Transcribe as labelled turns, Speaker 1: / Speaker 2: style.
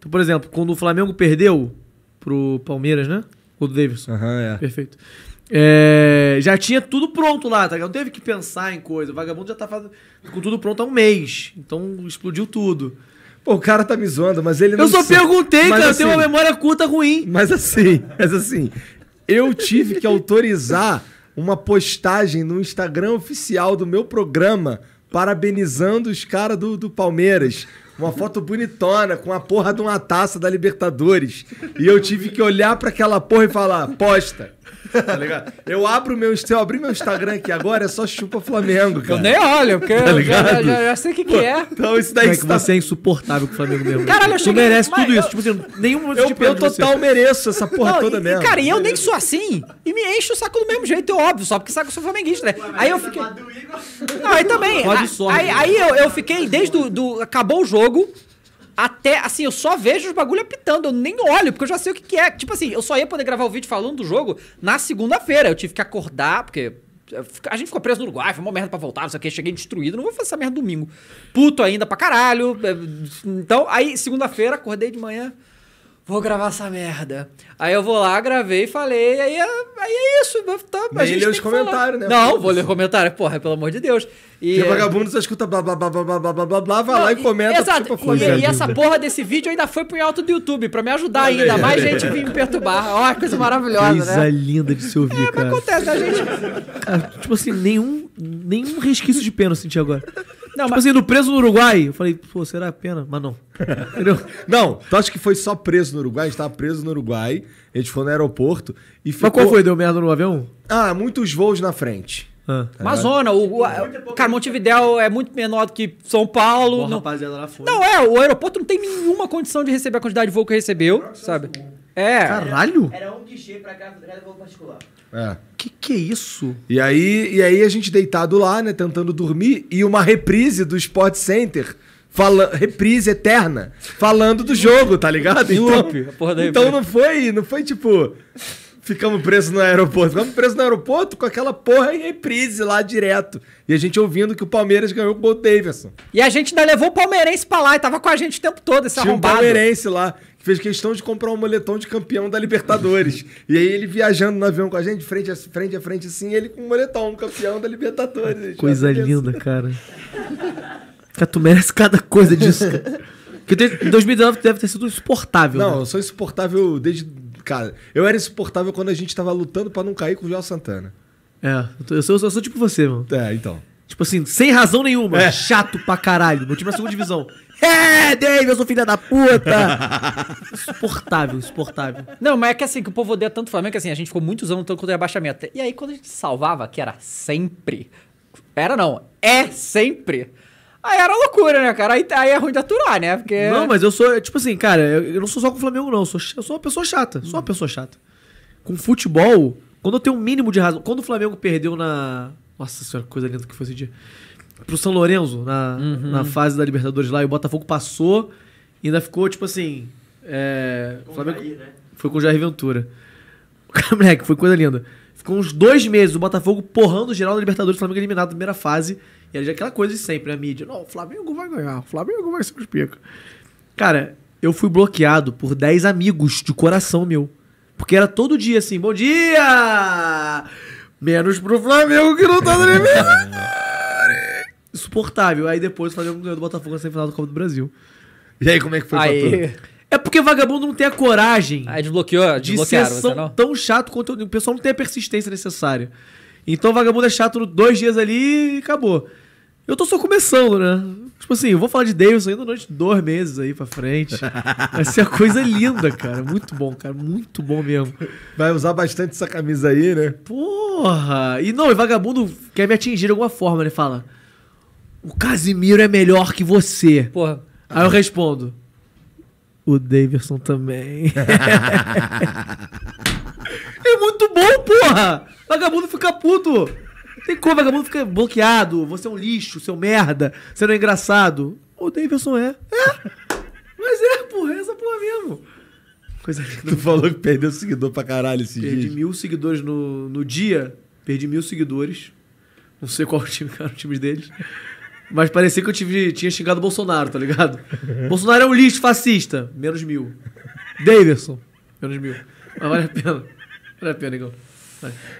Speaker 1: Então, por exemplo, quando o Flamengo perdeu pro Palmeiras, né? O do Davidson. Aham, uhum, é. Perfeito. É, já tinha tudo pronto lá, tá? Não teve que pensar em coisa. O vagabundo já tá fazendo, com tudo pronto há um mês. Então explodiu tudo. Pô, o cara tá me zoando, mas ele não. Eu só perguntei, mas cara. Assim, eu tenho uma
Speaker 2: memória curta ruim. Mas assim, mas assim, eu tive que autorizar uma postagem no Instagram oficial do meu programa parabenizando os caras do, do Palmeiras. Uma foto bonitona, com a porra de uma taça da Libertadores. E eu tive que olhar para aquela porra e falar: posta. Tá ligado? Eu abro meu, eu abri meu Instagram aqui agora, é só chupa Flamengo, cara. Eu nem olho, porque
Speaker 1: tá eu já, já, já,
Speaker 3: sei o que, que é. Então
Speaker 1: isso daí Como é que está... você é insuportável com o Flamengo mesmo. Caralho, eu cheguei... Tu merece
Speaker 3: tudo eu... isso. Tipo nenhum eu, tipo, assim, eu total mereço essa porra não, toda e, mesmo. Cara, e eu nem sou assim. E me encho o saco do mesmo jeito, é óbvio. Só porque saco eu sou flamenguista, né? Aí eu fiquei... Tá não, aí também... Pode aí, né? aí eu, eu fiquei desde do, do... Acabou o jogo... Até, assim, eu só vejo os bagulho apitando, eu nem olho, porque eu já sei o que, que é. Tipo assim, eu só ia poder gravar o vídeo falando do jogo na segunda-feira. Eu tive que acordar, porque eh, a gente ficou preso no Uruguai, foi uma merda pra voltar, não sei o que, cheguei destruído, não vou fazer essa merda domingo. Puto ainda pra caralho. Eh, então, aí, segunda-feira, acordei de manhã vou gravar essa merda. Aí eu vou lá, gravei, falei, aí é, aí é isso. Tá, a ele leu os comentários, né? Não, vou ler comentário, porra, pelo amor de Deus. E é- vagabundo,
Speaker 2: você escuta blá blá blá blá blá blá blá
Speaker 3: blá, vai não, lá e, e comenta. Exato, tipo, e, e, e, essa porra desse vídeo ainda foi pro alto do YouTube, pra me ajudar ainda, mais gente vir me perturbar. Ó, coisa maravilhosa, coisa né? Coisa
Speaker 1: linda de se ouvir, é, cara.
Speaker 3: acontece, a né, gente... tipo assim,
Speaker 1: nenhum, nenhum resquício de pena eu senti agora. Não, tipo mas... assim, no preso no Uruguai. Eu falei, pô, será a pena? Mas não. Entendeu?
Speaker 2: Não, tu acha que foi só preso no Uruguai? A gente tava preso no Uruguai, a gente foi no aeroporto e ficou... Mas qual foi? Deu merda
Speaker 3: no avião? Ah, muitos voos na frente.
Speaker 1: Ah.
Speaker 2: É.
Speaker 3: Amazônia, o, o, o, cara, Montevidéu é muito menor do que São Paulo. Boa, não, rapaziada, lá foi. não, é, o aeroporto não tem nenhuma condição de receber a quantidade de voo que recebeu, sabe? É. Caralho! Era, era um guichê pra cada voo particular.
Speaker 2: É. Que que é isso? E aí, e aí a gente deitado lá, né, tentando dormir, e uma reprise do Sport Center. Fala, reprise eterna, falando do jogo, tá ligado? Então, então não foi, não foi tipo, ficamos presos no aeroporto. Ficamos presos no aeroporto com aquela porra em reprise lá direto. E a gente ouvindo que o Palmeiras
Speaker 3: ganhou com o Davidson. E a gente ainda levou o palmeirense pra lá e tava com a gente o tempo todo, esse Tinha arrombado. um palmeirense
Speaker 2: lá fez questão de comprar um moletom de campeão da Libertadores. e aí ele viajando no avião com a gente, frente a frente, a frente assim, ele com um moletom, campeão da Libertadores. Coisa
Speaker 1: linda, cara. cara. Tu merece cada coisa disso, cara.
Speaker 2: Porque 2019 deve ter sido insuportável. Não, né? eu sou insuportável desde. Cara, eu era insuportável quando a gente tava lutando para não cair com o João Santana.
Speaker 1: É, eu sou, eu sou tipo você, mano. É, então. Tipo assim, sem razão nenhuma. É. Chato pra caralho. Meu time é segunda divisão.
Speaker 3: É, David, eu sou filha da puta! insuportável, insuportável. Não, mas é que assim, que o povo odeia tanto o Flamengo que assim, a gente ficou muitos anos contra o abaixamento. E aí, quando a gente salvava, que era sempre. Era não, é sempre. Aí era loucura, né, cara? Aí, aí é ruim de aturar, né? Porque... Não, mas
Speaker 1: eu sou, tipo assim, cara, eu, eu não sou só com o Flamengo, não. Eu sou, eu sou uma pessoa chata. Sou uma hum. pessoa chata. Com futebol, quando eu tenho um mínimo de razão. Quando o Flamengo perdeu na, nossa senhora, coisa linda que foi esse dia. Pro São Lourenço, na, uhum. na fase da Libertadores lá, e o Botafogo passou e ainda ficou, tipo assim. É, com Flamengo, Jair, né? Foi com o Jair Ventura. Moleque, foi coisa linda. Ficou uns dois meses o Botafogo porrando geral na Libertadores, o Flamengo eliminado na primeira fase. E era aquela coisa de sempre, né, a mídia. Não, o Flamengo vai ganhar, o Flamengo vai ser os pica Cara, eu fui bloqueado por 10 amigos de coração meu. Porque era todo dia assim, bom dia! Menos pro Flamengo que não tá tremendo. Insuportável. Aí depois o Flamengo ganhou do Botafogo na semifinal do Copa do Brasil.
Speaker 2: E aí, como é que foi Aê. o
Speaker 1: É porque vagabundo não tem a coragem. Aí desbloqueou, de ser tão chato quanto o pessoal não tem a persistência necessária. Então vagabundo é chato dois dias ali e acabou. Eu tô só começando, né? Tipo assim, eu vou falar de Davidson ainda durante dois meses aí pra frente. Vai ser a coisa linda, cara. Muito bom, cara. Muito bom mesmo. Vai usar bastante essa camisa aí, né? Porra! E não, e vagabundo quer me atingir de alguma forma. Ele fala: O Casimiro é melhor que você. Porra. Aí eu respondo: O Davidson também. é muito bom, porra! Vagabundo fica puto. Tem como, vagabundo fica bloqueado. Você é um lixo, seu merda, você não é engraçado. O Davidson é. É! Mas é, porra, é essa porra mesmo. Coisa que Tu falou que perdeu seguidor pra caralho dia. Perdi dias. mil seguidores no, no dia. Perdi mil seguidores. Não sei qual time, cara, o time deles. Mas parecia que eu tive, tinha xingado o Bolsonaro, tá ligado? Uhum. Bolsonaro é um lixo fascista. Menos mil. Davidson. Menos mil. Mas vale a pena. Vale a pena, igual. Vale.